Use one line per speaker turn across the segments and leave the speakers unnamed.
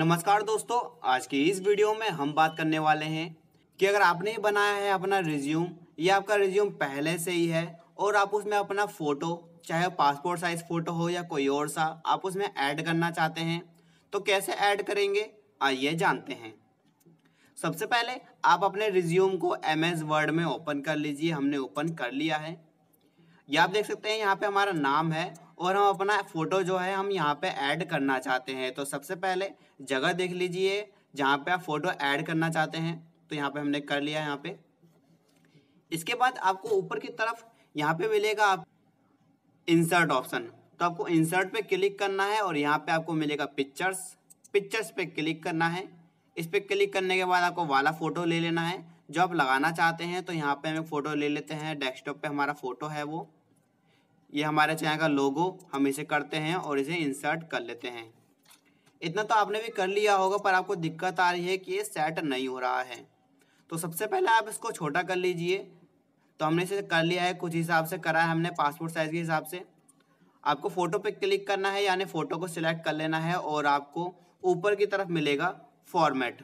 नमस्कार दोस्तों आज की इस वीडियो में हम बात करने वाले हैं कि अगर आपने ही बनाया है अपना रिज्यूम या आपका रिज्यूम पहले से ही है और आप उसमें अपना फ़ोटो चाहे पासपोर्ट साइज़ फ़ोटो हो या कोई और सा आप उसमें ऐड करना चाहते हैं तो कैसे ऐड करेंगे आइए जानते हैं सबसे पहले आप अपने रिज्यूम को एम एस वर्ड में ओपन कर लीजिए हमने ओपन कर लिया है या आप देख सकते हैं यहाँ पे हमारा नाम है और हम अपना फ़ोटो जो है हम यहाँ पे ऐड करना चाहते हैं तो सबसे पहले जगह देख लीजिए जहाँ पे आप फ़ोटो ऐड करना चाहते हैं तो यहाँ पे हमने कर लिया यहाँ पे इसके बाद आपको ऊपर की तरफ यहाँ पे मिलेगा आप इंसर्ट ऑप्शन तो आपको इंसर्ट पे क्लिक करना है और यहाँ पे आपको मिलेगा पिक्चर्स पिक्चर्स पे क्लिक करना है इस पर क्लिक करने के बाद आपको वाला फ़ोटो ले लेना है जो आप लगाना चाहते हैं तो यहाँ पे हम फ़ोटो ले लेते हैं डेस्कटॉप पे हमारा फ़ोटो है वो ये हमारे चैनल का लोगो हम इसे करते हैं और इसे इंसर्ट कर लेते हैं इतना तो आपने भी कर लिया होगा पर आपको दिक्कत आ रही है कि ये सेट नहीं हो रहा है तो सबसे पहले आप इसको छोटा कर लीजिए तो हमने इसे कर लिया है कुछ हिसाब से करा है हमने पासपोर्ट साइज़ के हिसाब से आपको फ़ोटो पे क्लिक करना है यानी फ़ोटो को सिलेक्ट कर लेना है और आपको ऊपर की तरफ मिलेगा फॉर्मेट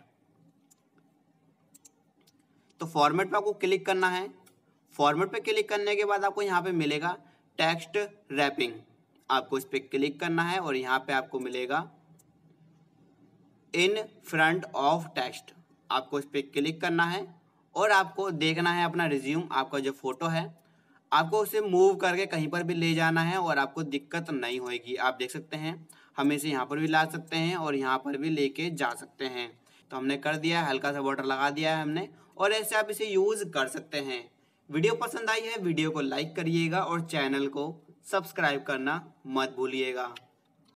तो फॉर्मेट पे आपको क्लिक करना है फॉर्मेट पे क्लिक करने के बाद आपको यहाँ पे मिलेगा टेक्स्ट रैपिंग आपको इस पर क्लिक करना है और यहाँ पे आपको मिलेगा इन फ्रंट ऑफ टेक्स्ट आपको इस पर क्लिक करना है और आपको देखना है अपना रिज्यूम आपका जो फोटो है आपको उसे मूव करके कहीं पर भी ले जाना है और आपको दिक्कत नहीं होगी आप देख सकते हैं हम इसे यहाँ पर भी ला सकते हैं और यहाँ पर भी लेके जा सकते हैं तो हमने कर दिया हल्का सा वाटर लगा दिया है हमने और ऐसे आप इसे यूज़ कर सकते हैं वीडियो पसंद आई है वीडियो को लाइक करिएगा और चैनल को सब्सक्राइब करना मत भूलिएगा